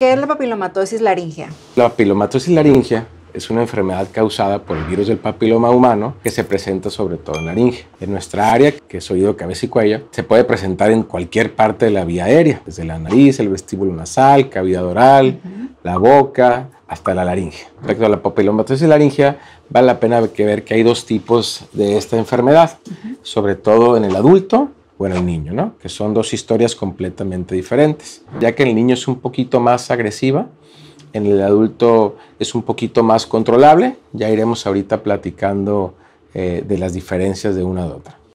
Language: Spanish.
¿Qué es la papilomatosis laringea? La papilomatosis laringea es una enfermedad causada por el virus del papiloma humano que se presenta sobre todo en laringe. En nuestra área, que es oído, cabeza y cuello, se puede presentar en cualquier parte de la vía aérea, desde la nariz, el vestíbulo nasal, cavidad oral, la boca, hasta la laringe. Respecto a la papilomatosis laringea, vale la pena ver que hay dos tipos de esta enfermedad, sobre todo en el adulto bueno, el niño, ¿no? Que son dos historias completamente diferentes, ya que el niño es un poquito más agresiva, en el adulto es un poquito más controlable, ya iremos ahorita platicando eh, de las diferencias de una a otra.